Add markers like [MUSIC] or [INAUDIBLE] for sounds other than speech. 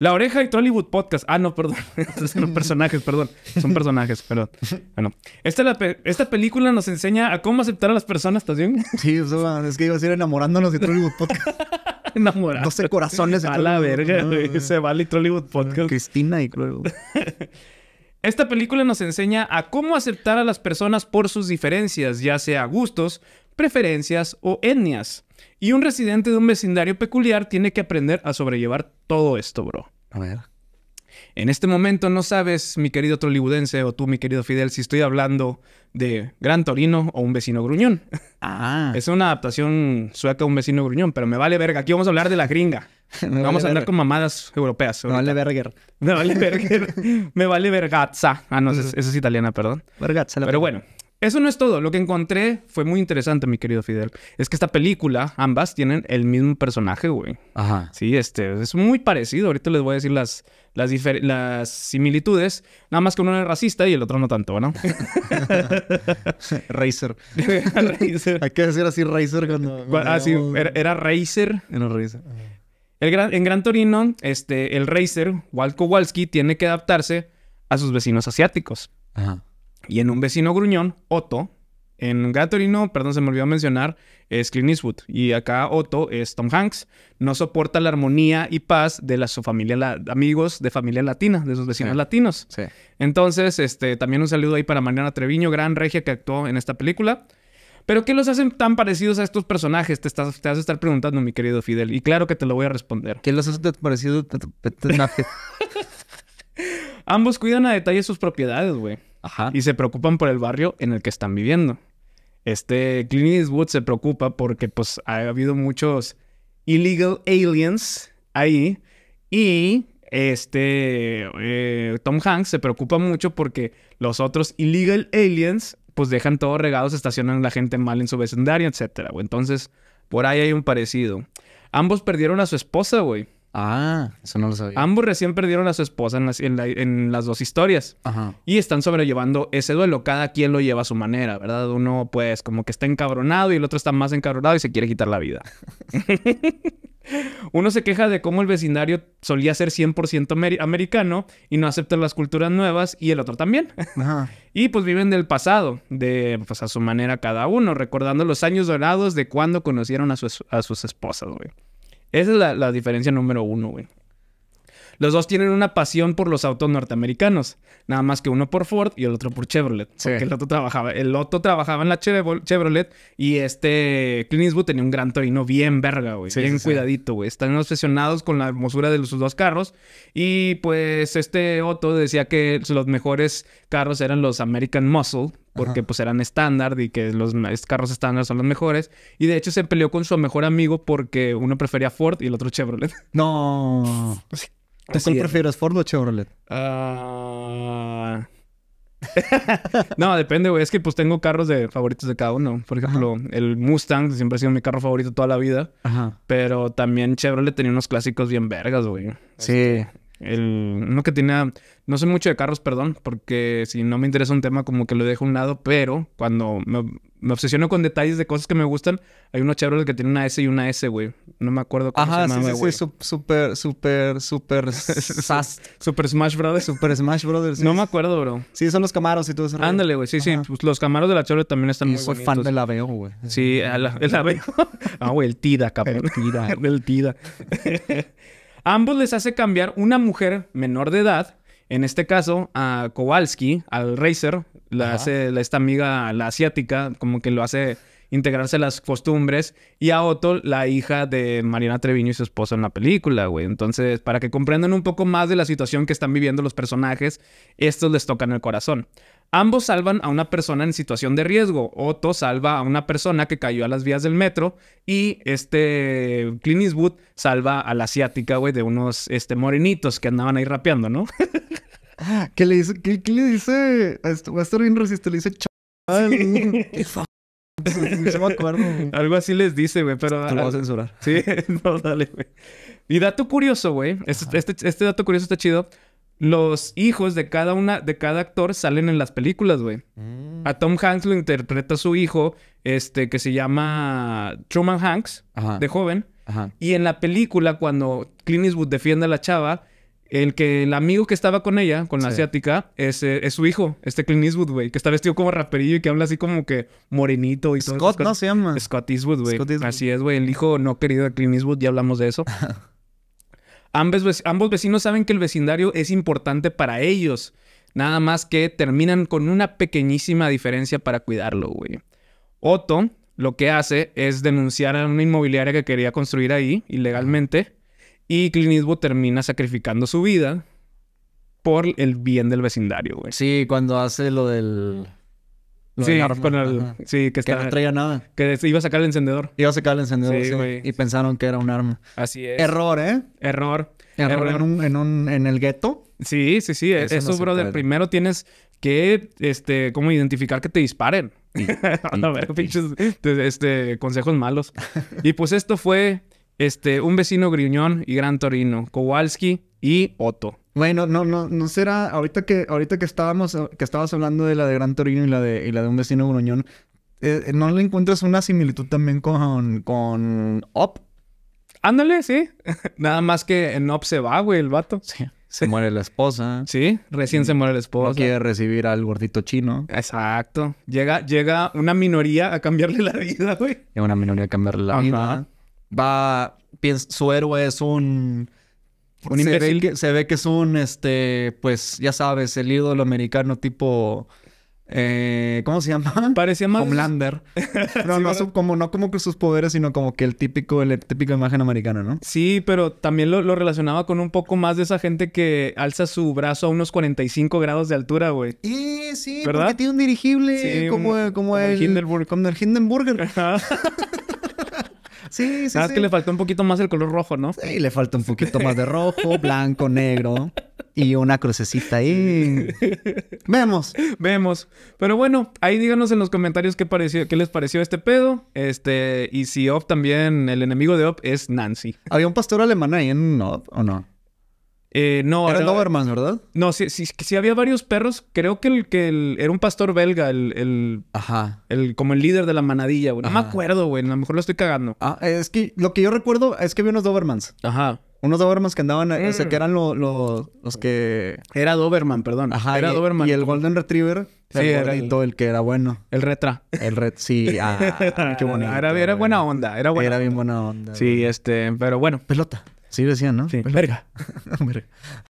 La oreja y Trollywood Podcast. Ah, no, perdón. [LAUGHS] Son [LAUGHS] personajes, perdón. Son personajes, perdón. Bueno, esta, esta película nos enseña a cómo aceptar a las personas, ¿estás bien? [LAUGHS] Sí, es que ibas a ir enamorándonos de Trollywood Podcast. No 12 corazones. De a la verga, Se vale Trollywood ah, Podcast. Cristina y Trollywood. Esta película nos enseña a cómo aceptar a las personas por sus diferencias, ya sea gustos, preferencias o etnias. Y un residente de un vecindario peculiar tiene que aprender a sobrellevar todo esto, bro. A ver. En este momento no sabes, mi querido trolibudense o tú, mi querido Fidel, si estoy hablando de Gran Torino o un vecino gruñón. [LAUGHS] Ah. Es una adaptación sueca a un vecino gruñón, pero me vale verga. Aquí vamos a hablar de la gringa. [LAUGHS] vamos a hablar con mamadas europeas. Me vale verger. [LAUGHS] Me vale verger. me vale vergazza. Ah, no, esa es, es italiana, perdón. Vergazza. Pero bueno, eso no es todo. Lo que encontré fue muy interesante, mi querido Fidel. Es que esta película, ambas tienen el mismo personaje, güey. Ajá. Sí, este, es muy parecido. Ahorita les voy a decir las, similitudes. Nada más que uno es racista y el otro no tanto, ¿no? [LAUGHS] Racer. [LAUGHS] Racer. Hay que decir así Racer cuando... Ah, era, era Racer. Era Racer. El en Gran Torino, este, el Racer, Walt Kowalski, tiene que adaptarse a sus vecinos asiáticos. Ajá. Y en un vecino gruñón, Otto, en Gatorino, perdón, se me olvidó mencionar, es Clint Eastwood. Y acá Otto es Tom Hanks. No soporta la armonía y paz de la, su familia, amigos de familia latina, de sus vecinos latinos. Entonces, este, también un saludo ahí para Mariana Treviño, gran regia que actuó en esta película. Pero, ¿qué los hacen tan parecidos a estos personajes? Te, estás, te vas a estar preguntando, mi querido Fidel. Y claro que te lo voy a responder. ¿Qué los hace tan parecidos? [LAUGHS] Ambos cuidan a detalle sus propiedades, güey y se preocupan por el barrio en el que están viviendo. Este Clint Eastwood se preocupa porque pues ha habido muchos illegal aliens ahí y este eh, Tom Hanks se preocupa mucho porque los otros illegal aliens pues dejan todo regado, estacionan la gente mal en su vecindario, etcétera. Entonces, por ahí hay un parecido. Ambos perdieron a su esposa, güey. Ah, eso no lo sabía. Ambos recién perdieron a su esposa en las, dos historias. Y están sobrellevando ese duelo. Cada quien lo lleva a su manera, ¿verdad? Uno, pues, como que está encabronado y el otro está más encabronado y se quiere quitar la vida. [LAUGHS] Uno se queja de cómo el vecindario solía ser 100% americano y no aceptan las culturas nuevas y el otro también. Ajá. [LAUGHS] Y pues viven del pasado, de pues a su manera cada uno, recordando los años dorados de cuando conocieron a, a sus esposas, güey. Esa es la, la diferencia número uno, güey. Los dos tienen una pasión por los autos norteamericanos, nada más que uno por Ford y el otro por Chevrolet, porque el otro trabajaba, el otro trabajaba en la Chevrolet y este Clint Eastwood tenía un gran Torino bien verga, güey, bien cuidadito, güey. Están obsesionados con la hermosura de sus dos carros y pues este otro decía que los mejores carros eran los American Muscle, porque pues eran estándar y que los carros estándar son los mejores. Y de hecho se peleó con su mejor amigo porque uno prefería Ford y el otro Chevrolet. No. [LAUGHS] ¿Tú cuál prefieres, Ford o Chevrolet? Ah. [LAUGHS] no, depende, güey. Es que pues tengo carros de favoritos de cada uno. Por ejemplo, el Mustang siempre ha sido mi carro favorito toda la vida. Ajá. Pero también Chevrolet tenía unos clásicos bien vergas, güey. Sí. Este, el, uno que tenía, no sé mucho de carros, perdón, porque si no me interesa un tema como que lo dejo a un lado, pero cuando me, obsesiono con detalles de cosas que me gustan, hay uno chévere que tiene una S y una S, güey. No me acuerdo cómo Ajá, se llama, sí, sí, Súper, super, súper... super... [LAUGHS] super Smash Brothers. Super Smash Brothers. No me acuerdo, bro. Sí, son los Camaros y todo eso. Ándale, güey. Sí, sí. Pues los Camaros de la chévere también están muy soy fan del Aveo, güey. Sí, el Aveo. [LAUGHS] [LAUGHS] ah, güey, el Tida, cabrón. El Tida. El Tida ambos les hace cambiar una mujer menor de edad, en este caso a Kowalski, al Racer, la hace esta amiga, la asiática, como que lo hace integrarse las costumbres, y a Otto, la hija de Mariana Treviño y su esposo en la película, güey. Entonces, para que comprendan un poco más de la situación que están viviendo los personajes, estos les tocan el corazón. Ambos salvan a una persona en situación de riesgo. Otto salva a una persona que cayó a las vías del metro y este Clint Eastwood salva a la asiática, güey, de unos este, morenitos que andaban ahí rapeando, ¿no? [LAUGHS] ¿Qué le dice? ¿Qué, le dice? A, esto, a estar bien le dice chaval. [LAUGHS] [LAUGHS] me acuerdo. Güey. Algo así les dice, güey, pero... Te lo voy a censurar. Sí, [LAUGHS] no, dale, güey. Y dato curioso, güey. Este, este, este, dato curioso está chido. Los hijos de cada una, de cada actor salen en las películas, güey. Mm. A Tom Hanks lo interpreta su hijo, este, que se llama Truman Hanks, de joven. Y en la película, cuando Clint Eastwood defiende a la chava, el que el amigo que estaba con ella, con la asiática, eh, es, su hijo, este Clint Eastwood, güey, que está vestido como raperillo y que habla así como que morenito y todo. Scott, ¿no se llama? Scott Eastwood, güey. Así es, güey, el hijo no querido de Clint Eastwood, ya hablamos de eso. [LAUGHS] ambos, ambos vecinos saben que el vecindario es importante para ellos, nada más que terminan con una pequeñísima diferencia para cuidarlo, güey. Otto lo que hace es denunciar a una inmobiliaria que quería construir ahí ilegalmente y Clint termina sacrificando su vida por el bien del vecindario, güey. Sí, cuando hace lo del... sí, sí, que, no traía nada. Que iba a sacar el encendedor. Iba a sacar el encendedor, sí, Y pensaron que era un arma. Así es. Error, ¿eh? Error. Error, En, un, en, el gueto. Sí, sí, sí. Eso, brother. Primero tienes que, este, como identificar que te disparen. [LAUGHS] A ver, pinches, este, consejos malos. [LAUGHS] y pues esto fue este, un vecino gruñón y gran torino, Kowalski y Otto. Bueno, no, no, no será. Ahorita que, ahorita que estábamos, que estabas hablando de la de Gran Torino y la de, y la de un vecino gruñón, eh, ¿no le encuentras una similitud también con, con Op? Ándale, sí. [LAUGHS] Nada más que en Op se va, güey, el vato. Sí. Se muere la esposa. Sí, recién se muere la esposa. No quiere recibir al gordito chino. Exacto. Llega, llega una minoría a cambiarle la vida, güey. Llega una minoría a cambiarle la vida va, su héroe es un... Un se, que, se ve que es un, este, pues ya sabes, el ídolo americano tipo... Eh, ¿Cómo se llama? [LAUGHS] Parecía más. Homelander. Pero [LAUGHS] no, como, no como que sus poderes, sino como que el típico, el típico imagen americana, ¿no? Sí, pero también lo, relacionaba con un poco más de esa gente que alza su brazo a unos 45 grados de altura, güey. Eh, sí, ¿verdad? porque tiene un dirigible como, como, el, Hindenburg. Como el Hindenburger. [LAUGHS] Sí, sí. Sabes que le faltó un poquito más el color rojo, ¿no? Sí, le falta un poquito más de rojo, blanco, negro y una crucecita ahí. Vemos. Vemos. Pero bueno, ahí díganos en los comentarios qué, pareció, qué les pareció este pedo. Este, y si Op también, el enemigo de Op es Nancy. ¿Había un pastor alemán ahí en Op o no? Eh, no, era, Doberman, ¿verdad? No, sí, sí, sí, había varios perros. Creo que el que el, era un pastor belga, el, el, Ajá. el como el líder de la manadilla, No me acuerdo, güey. A lo mejor lo estoy cagando. Ah, es que lo que yo recuerdo es que había unos Dobermans. Ajá. Unos Dobermans que andaban, eh, o sea, mm. que eran los los que. Era Doberman, perdón. Ajá. Era Doberman. Y el Golden Retriever. Sí, era gordito, el... el que era bueno. El retra. El ret, sí. [LAUGHS] Ah, qué bonito. Era, buena onda, era buena. Era bien buena onda. Sí, este, pero bueno. Pelota. Sí decían, ¿no? Sí. Pues, verga. [LAUGHS] Verga.